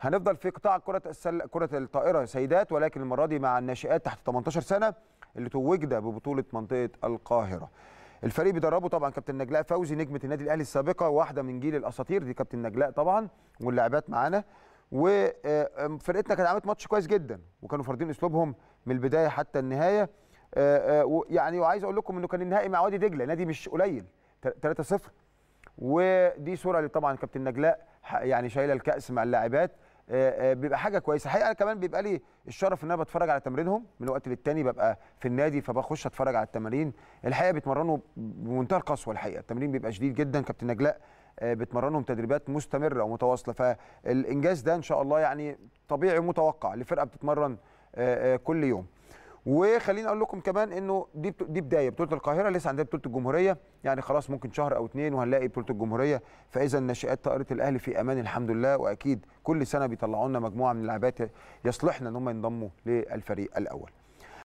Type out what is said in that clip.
هنفضل في قطاع كره السل... كره الطائره سيدات ولكن المره دي مع الناشئات تحت 18 سنه اللي توجد ببطوله منطقه القاهره الفريق بيدربه طبعا كابتن نجلاء فوزي نجمه النادي الاهلي السابقه واحده من جيل الاساطير دي كابتن نجلاء طبعا واللاعبات معانا وفرقتنا آه، كانت عملت ماتش كويس جدا وكانوا فارضين اسلوبهم من البدايه حتى النهايه آه، آه، يعني وعايز اقول لكم انه كان النهائي مع وادي دجله نادي مش قليل 3 0 ودي صوره اللي طبعا كابتن نجلاء يعني شايله الكاس مع اللاعبات آه، آه، بيبقى حاجه كويسه الحقيقه كمان بيبقى لي الشرف ان انا بتفرج على تمرينهم من وقت للتاني ببقى في النادي فبخش اتفرج على التمارين الحقيقه بيتمرنوا بمنتهى القسوه الحقيقه التمرين بيبقى شديد جدا كابتن نجلاء آه، بتمرنهم تدريبات مستمره ومتواصله فالانجاز ده ان شاء الله يعني طبيعي ومتوقع لفرقه بتتمرن كل يوم وخليني اقول لكم كمان انه دي دي بدايه بطوله القاهره لسه عندنا بطوله الجمهوريه يعني خلاص ممكن شهر او اتنين وهنلاقي بطوله الجمهوريه فاذا ناشئات طائره الاهلي في امان الحمد لله واكيد كل سنه بيطلعوا لنا مجموعه من اللاعبات يصلحنا ان هم ينضموا للفريق الاول